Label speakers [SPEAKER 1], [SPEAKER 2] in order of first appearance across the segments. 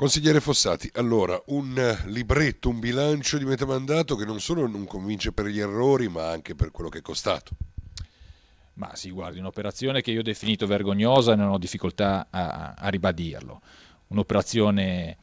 [SPEAKER 1] Consigliere Fossati, allora un libretto, un bilancio di metà mandato che non solo non convince per gli errori ma anche per quello che è costato. Ma
[SPEAKER 2] sì, guardi, un'operazione che io ho definito vergognosa e non ho difficoltà a, a ribadirlo. Un'operazione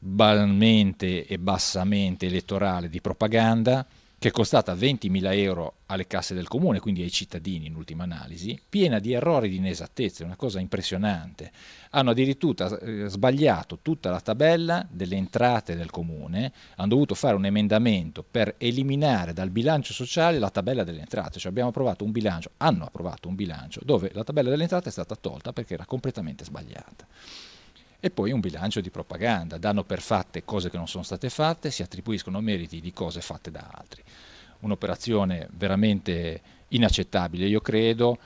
[SPEAKER 2] banalmente e bassamente elettorale di propaganda che è costata 20.000 euro alle casse del comune, quindi ai cittadini in ultima analisi, piena di errori e di inesattezze, una cosa impressionante. Hanno addirittura eh, sbagliato tutta la tabella delle entrate del comune, hanno dovuto fare un emendamento per eliminare dal bilancio sociale la tabella delle entrate, cioè abbiamo approvato un bilancio, hanno approvato un bilancio dove la tabella delle entrate è stata tolta perché era completamente sbagliata e poi un bilancio di propaganda, danno per fatte cose che non sono state fatte, si attribuiscono meriti di cose fatte da altri. Un'operazione veramente inaccettabile, io credo,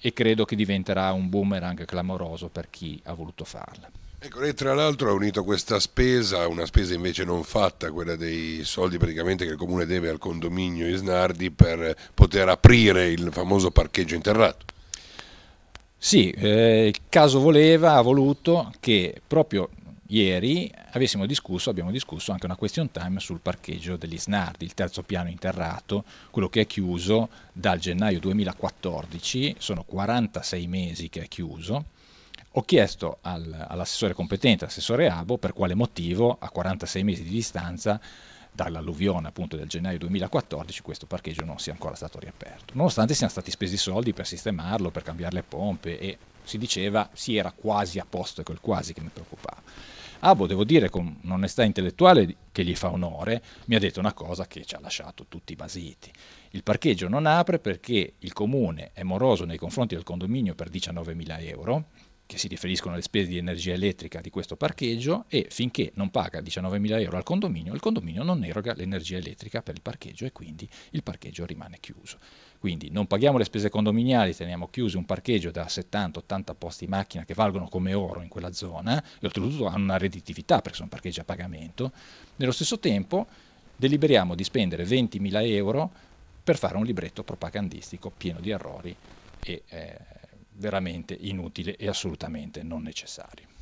[SPEAKER 2] e credo che diventerà un boomerang clamoroso per chi ha voluto farla.
[SPEAKER 1] Ecco, lei tra l'altro ha unito questa spesa, una spesa invece non fatta, quella dei soldi praticamente che il comune deve al condominio Isnardi per poter aprire il famoso parcheggio interrato. Sì, eh, il
[SPEAKER 2] caso voleva, ha voluto che proprio ieri avessimo discusso, abbiamo discusso anche una question time sul parcheggio degli Snardi, il terzo piano interrato, quello che è chiuso dal gennaio 2014, sono 46 mesi che è chiuso. Ho chiesto al, all'assessore competente, l'assessore Abo, per quale motivo a 46 mesi di distanza dall'alluvione appunto del gennaio 2014 questo parcheggio non sia ancora stato riaperto, nonostante siano stati spesi soldi per sistemarlo, per cambiare le pompe e si diceva si era quasi a posto, è quel quasi che mi preoccupava. Abo, devo dire con un'onestà intellettuale che gli fa onore, mi ha detto una cosa che ci ha lasciato tutti basiti. Il parcheggio non apre perché il comune è moroso nei confronti del condominio per 19.000 euro, che si riferiscono alle spese di energia elettrica di questo parcheggio e finché non paga 19.000 euro al condominio, il condominio non eroga l'energia elettrica per il parcheggio e quindi il parcheggio rimane chiuso. Quindi non paghiamo le spese condominiali, teniamo chiusi un parcheggio da 70-80 posti macchina che valgono come oro in quella zona e oltretutto hanno una redditività perché sono parcheggi a pagamento. Nello stesso tempo deliberiamo di spendere 20.000 euro per fare un libretto propagandistico pieno di errori e eh, veramente inutile e assolutamente non necessario.